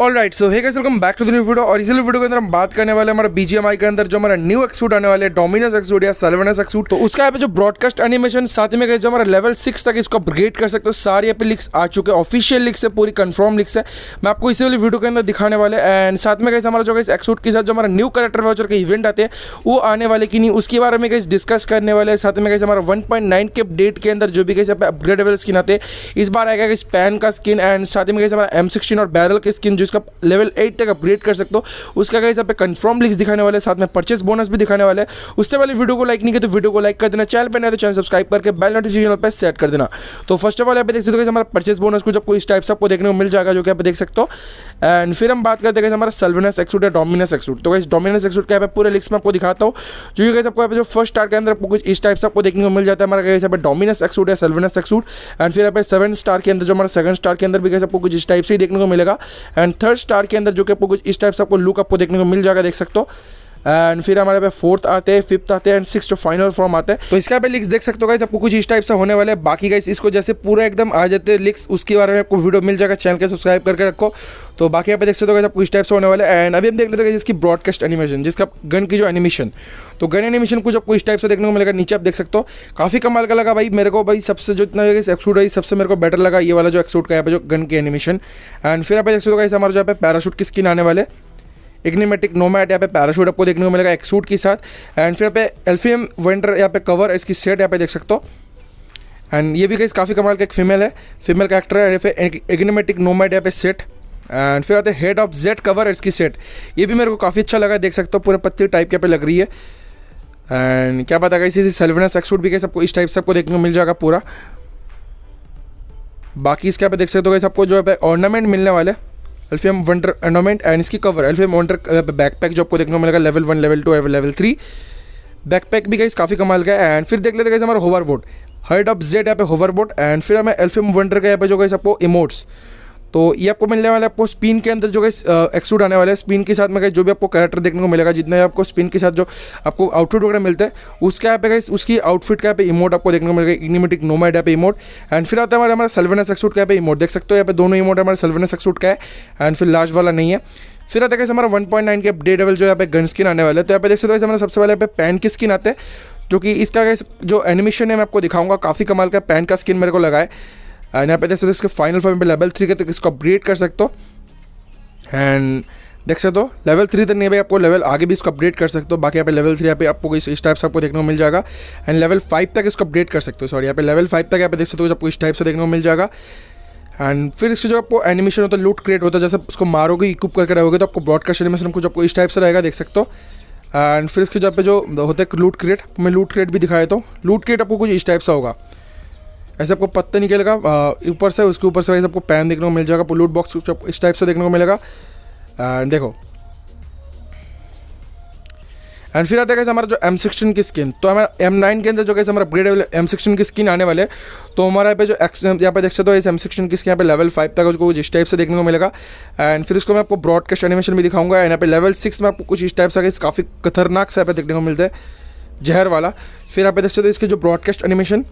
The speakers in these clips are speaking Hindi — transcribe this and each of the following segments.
all right so hey welcome back to the new video और इसी वीडियो के अंदर हम बात करने वाले हमारे बीजीएमआई के अंदर जो हमारा न्यू एक्सूट आने वाले डोमिनस एक्सूट या सलवनस एक्सूट तो उसका यहाँ पे जो ब्रॉडकास्ट एनिमेशन साथ में जो हमारा लेवल सिक्स तक इसको अपग्रेड कर सकते हो सारे यहाँ पे लिक्स आ चुके ऑफिशियल लिक्स है पूरी कंफर्म लिक्स है मैं आपको इसी वाली वीडियो के अंदर दिखाने वाले एंड साथ में कैसे हमारा जो इस एक्सूट के साथ जो हमारा न्यू करेक्टर वाचर के इवेंट आते हैं वो आने वाले कि नहीं उसके बारे में कैसे डिस्कस करने वाले साथ में कैसे हमारा वन पॉइंट नाइन के डेट के अंदर जो भी कैसे अपग्रेडेबल स्किन आते हैं इस बार आएगा कि पैन का स्किन एंड साथ में कैसे हमारा एम सिक्सटीन और बैरल की स्किन जो उसका लेवल एट तक अपग्रेड कर सकते हो उसका कहीं पे कंफर्म लिंक्स दिखाने वाले साथ में परचेस बोनस भी दिखाने वाले उससे पहले वीडियो को लाइक नहीं किया तो वीडियो को लाइक कर देना चैनल पर नहीं तो चैनल सब्सक्राइब करके बेल नोटिफिकेशन पर सेट कर देना तो फर्स्ट ऑफ ऑल यहाँ पे देख सकते हो हमारा परचेस बोनस कुछ आपको इस टाइप से आपको देखने को मिल जाएगा जो कि आप देख सकते हो एंड फिर हम बात करते हैं हमारा सल्वेनस एक्सूट या डोमिनस एक्सूट तो इस डोमिनस एक्सूट का यहाँ पूरे लिंक्स में आपको दिखाता हूँ जो कि गाइस आपको यहाँ पे जो फर्स्ट स्टार के अंदर आपको कुछ इस टाइप से आपको देखने को मिल जाता है हमारा गाइस यहाँ डोमिनस एक्सूट या सल्वेनस एक्सूट एंड फिर यहाँ पे सेवन स्टार के अंदर जो हमारा सेकंड स्टार के अंदर भी गाइस आपको कुछ इस टाइप से ही देखने को मिलेगा एंड थर्ड स्टार के अंदर जो कि आपको कुछ इस टाइप से आपको लुक आपको देखने को मिल जाएगा देख सकते हो एंड फिर हमारे पे फोर्थ आते हैं फिफ्थ आते हैं एंड सिक्स जो फाइनल फॉर्म आते हैं तो इसका पे लिक्स देख सकते हो गाइस आपको कुछ इस टाइप से होने वाले हैं बाकी गाइस इसको जैसे पूरा एकदम आ जाते हैं लिक्स उसके बारे में आपको वीडियो मिल जाएगा चैनल के सब्सक्राइब करके रखो तो बाकी यहाँ पे देख सकते हो गाइस आपको इस टाइप से होने वाले एंड अभी हम देख लेते हैं जिसकी ब्रॉडकास्ट एनिमेशन जिसका गन की जो एनिमेशन तो गन एनिमेशन कुछ आपको इस टाइप से देखने को मिलेगा नीचे आप देख सकते हो काफ़ी कमाल का लगा भाई मेरे को भाई सबसे जो इतना एक्सूट है सबसे मेरे को बेटर लगा ये वाला जो एक्सूट का यहाँ पे जो गन की एनिमेशन एंड फिर आप देख सकते हो गाइस हमारे जो पैराशूट की स्किन आने वाले इग्नीमेटिक नोमैट यहाँ पे पैराशूट आपको देखने को मिलेगा एक सूट के साथ एंड फिर यहाँ पे एल्फियम वेंडर यहाँ पे कवर इसकी सेट यहाँ पे देख सकते हो एंड ये भी कहीं काफ़ी कमाल का एक फीमेल है फीमेल कैरेक्टर है फिर इग्नीमेटिक नोमैट यहाँ पे सेट एंड फिर आते हेड ऑफ जेड कवर इसकी सेट ये भी मेरे को काफ़ी अच्छा लगा देख सकते हो पूरे पत्ती टाइप के पे लग रही है एंड क्या पता इसी से एक्सूट भी कहीं सबको इस टाइप से आपको देखने को मिल जाएगा पूरा बाकी इसके यहाँ पे देख सकते हो कहीं सबको जो है ऑर्नामेंट मिलने वाले एल्फियम वंडर एंडोमेंट एंड इसकी कवर एल्फियम वंडर बैकपैक जो आपको देखने को मिलेगा level one level two level three backpack भी गई काफ़ी कमाल का एंड फिर देख लेते गए हमारा hover boat herd of jade यहाँ पे होवर बोट एंड फिर हमें एल्फियम वंडर का यहाँ पे जो गई आपको इमोट्स तो ये आपको मिलने वाला है आपको स्पिन के अंदर जो है एक्सूट आने वाला है स्पिन के साथ में जो भी आपको कैरेक्टर देखने को मिलेगा भी आपको स्पिन के साथ जो आपको आउटफिट वगैरह मिलता है उसके यहाँ पे गए उसकी आउटफिट का पे इमोट आपको देखने को मिलेगा इग्निमेटिक नोमैड यहाँ पे इमोट एंड फिर आता है हमारे हमारा सल्वेनस एक्सूट का पे इमोट देख सकते हो यहाँ पे दोनों इमोट हमारे सल्वेनस एक्सूट का है एंड फिर लास्ट वाला नहीं है फिर आता है हमारा वन पॉइंट नाइन के डे डेवल जो यहाँ पे गन स्किन आने वाले तो यहाँ पे देख सकते हो हमारे सबसे पहले यहाँ पे पैन की स्किन आते हैं जो कि इसका जो एनिमेशन है मैं आपको दिखाऊंगा काफ़ी कमाल का पैन का स्किन मेरे को लगा है एंड यहाँ पे देख सकते हो इसके फाइनल फॉर्म पे लेवल थ्री के तक इसको अपग्रेड कर सकते हो एंड देख सकते हो लेवल थ्री तक नहीं भाई आपको लेवल आगे भी इसको अपडेट कर सकते हो बाकी यहाँ पे लेवल थ्री यहाँ पे आपको इस इस टाइप से आपको देखने को मिल जाएगा एंड लेवल फाइव तक इसको अपडेट कर सकते हो सॉरी यहाँ पे लेवल फाइव तक यहाँ पे देख सकते हो आपको इस टाइप से देखने को मिल जाएगा एंड फिर इसके जो आपको एनिमेशन होता है लूट क्रिएट होता है जैसे उसको मारोगे इक्विप करके रहोगे तो आपको ब्रॉडकास्ट एनिमेशन कुछ आपको इस टाइप से रहेगा देख सकते हो एंड फिर इसके जो आप जो होता है लूट क्रिएट मैं लूट क्रिएट भी दिखाया तो लूट क्रिएट आपको कुछ इस टाइप सा होगा ऐसे आपको पत्ते निकलेगा ऊपर से उसके ऊपर से वैसे आपको पैन देखने को मिल जाएगा लूट बॉक्स इस टाइप से देखने को मिलेगा एंड देखो एंड फिर आता है कैसे हमारा जो एम सिक्सटीन की स्किन तो हमारा एम नाइन के अंदर जो कैसे हमारा अपग्रेडेबल एम सिक्सटीन की स्किन आने वाले तो हमारा यहाँ पे जो एक्स यहाँ पे देख सकते हो इस एम सिक्सटीन की स्किन यहाँ पे लेवल फाइव तक उसको कुछ इस टाइप से देखने को मिलेगा एंड फिर उसको मैं आपको ब्रॉडकास्ट एनिमेशन भी दिखाऊंगा एंड यहाँ पे लेवल सिक्स में आपको कुछ इस टाइप से काफ़ी खतरनाक से यहाँ पे देखने को मिलता है जहर वाला फिर यहाँ देख सकते हो इसके जो ब्रॉडकास्ट एनिमेशन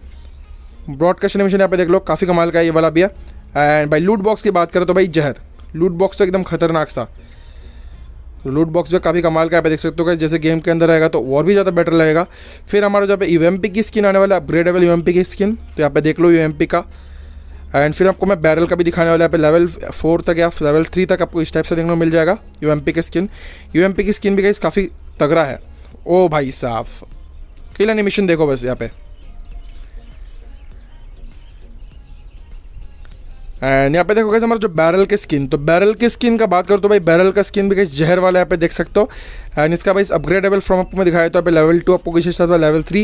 ब्रॉडकास्ट एनिमेशन यहाँ पे देख लो काफ़ी कमाल का ये वाला भी है एंड भाई लूट बॉक्स की बात करें तो भाई जहर लूट बॉक्स तो एकदम खतरनाक सा लूट बॉक्स भी काफ़ी कमाल का यहाँ पे देख सकते हो जैसे गेम के अंदर रहेगा तो और भी ज़्यादा बेटर रहेगा फिर हमारा जो पे यू की स्किन आने वाला अपग्रेडेबल यू की स्किन तो यहाँ पे देख लो यू का एंड फिर आपको मैं बैरल का भी दिखाने वाला यहाँ पे लेवल फोर तक या लेवल थ्री तक आपको इस टाइप से देखने को मिल जाएगा यू की स्किन यू की स्किन भी काफ़ी तगड़ा है ओ भाई साफ किल एनिमेशन देखो बस यहाँ पे एंड यहाँ पे देखो कैसे हमारा जो बैरल की स्किन तो बैरल की स्किन का बात करो तो भाई बैरल का स्किन भी कैसे जहर वाला यहाँ पे देख सकते हो एंड इसका भाई अपग्रेडेबल फ्रॉम आपको मैं दिखाया तो यहाँ पे लेवल टू आपको किसी साथ level three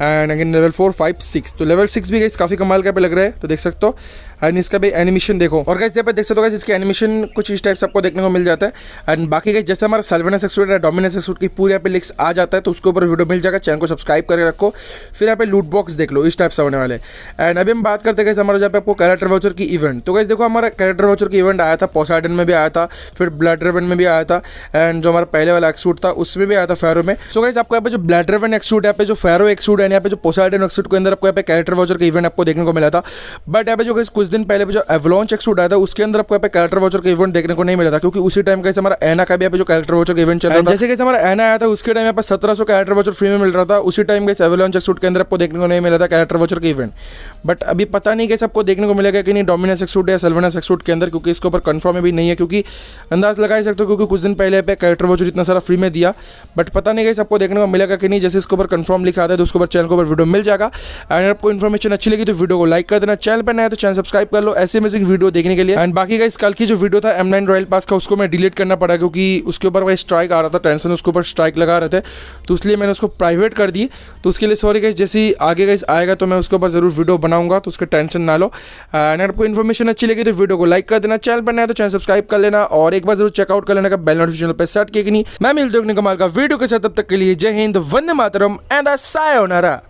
and again level four five six तो लेवल सिक्स भी गई काफ़ी कमाल के यहाँ पे लग रहा है तो देख सकते हो एंड इसका भी एनिमेशन देखो और जब देख सकते हो इसके एनिमेशन कुछ इस टाइप से आपको देखने को मिल जाता है एंड बाकी गैस जैसे हमारा सल्वेनेस एक्सूट है डोमिनेस एक्सूट की पूरी यहाँ पे लिस्ट आ जाता है तो उसके ऊपर वीडियो मिल जाएगा चैनल को सब्सक्राइब करके रखो फिर यहाँ पे लूट बॉक्स देख लो इस टाइप से होने वाले एंड अभी हम बात करते कैसे हमारे जहाँ पे आपको कैरेक्टर वाउचर की इवेंट तो कैसे देखो हमारा कैरेक्टर वाउचर की इवेंट आया था पोसाइडन में भी आया था फिर ब्लड रेवन में भी आया था एंड जो हमारा पहले वाला एक्सूट था उसमें भी आया था फेरो में सो कैसे आपको यहाँ पे जो ब्लड रेवन एक्सूट यहाँ पे जो फेरो एक्सूट है यहाँ पे जो पोसाइडन एक्सूट के अंदर आपको यहाँ पे कैरेक्टर वाउचर का इवेंट आपको देखने को मिला था बट यहाँ पे जो कुछ दिन पहले जो एवलॉन्च एक्सूट आया था उसके अंदर आपको यहाँ पे कैरेक्टर वॉचर का इवेंट देखने को नहीं मिला था क्योंकि उसी टाइम कैसे हमारा एना का भी यहाँ पे जो कैरेक्टर वॉचर का इवेंट चल रहा था जैसे कैसे हमारा एना आया था उसके टाइम यहाँ पर सत्रह सौ कैरेक्टर वॉचर फ्री में मिल रहा था उसी टाइम कैसे एवलॉन्च एक्सूट के अंदर आपको देखने को नहीं मिला था कैरेक्टर वॉचर का इवेंट बट अभी पता नहीं कैसे आपको देखने को मिलेगा कि नहीं डोमिनस एक्सूट या सेल्वेनस एक्सूट के अंदर क्योंकि इसके ऊपर कन्फर्म अभी नहीं है क्योंकि अंदाज लगा ही सकते हो क्योंकि कुछ दिन पहले पे कैरेक्टर वॉचर इतना सारा फ्री में दिया बट पता नहीं कैसे आपको देखने को मिलेगा कि नहीं जैसे इसके ऊपर कन्फर्म लिखा था तो उसके ऊपर चैनल के ऊपर वीडियो मिल जाएगा एंड आपको इन्फॉर्मेशन अच्छी लगी तो वीडियो को लाइक कर देना चैनल पर नया तो चैनल सब्सक्राइब सब्सक्राइब कर लो ऐसे अमेजिंग वीडियो देखने के लिए एंड बाकी का इस कल की जो वीडियो था एम नाइन रॉयल पास का उसको मैं डिलीट करना पड़ा क्योंकि उसके ऊपर वही स्ट्राइक आ रहा था टेंशन उसके ऊपर स्ट्राइक लगा रहे थे तो इसलिए मैंने उसको प्राइवेट कर दी तो उसके लिए सॉरी गाइस जैसे ही आगे गाइस आएगा तो मैं उसके ऊपर ज़रूर वीडियो बनाऊंगा तो उसका टेंशन ना लो एंड आपको इन्फॉर्मेशन अच्छी लगी तो वीडियो को लाइक कर देना चैनल पर नया तो चैनल सब्सक्राइब कर लेना और एक बार जरूर चेकआउट कर लेना का बेल नोटिफिकेशन पर सेट किया कि नहीं मैं मिलते हो कमाल का वीडियो के साथ तब तक के लिए जय हिंद वन मातरम एंड सायोनारा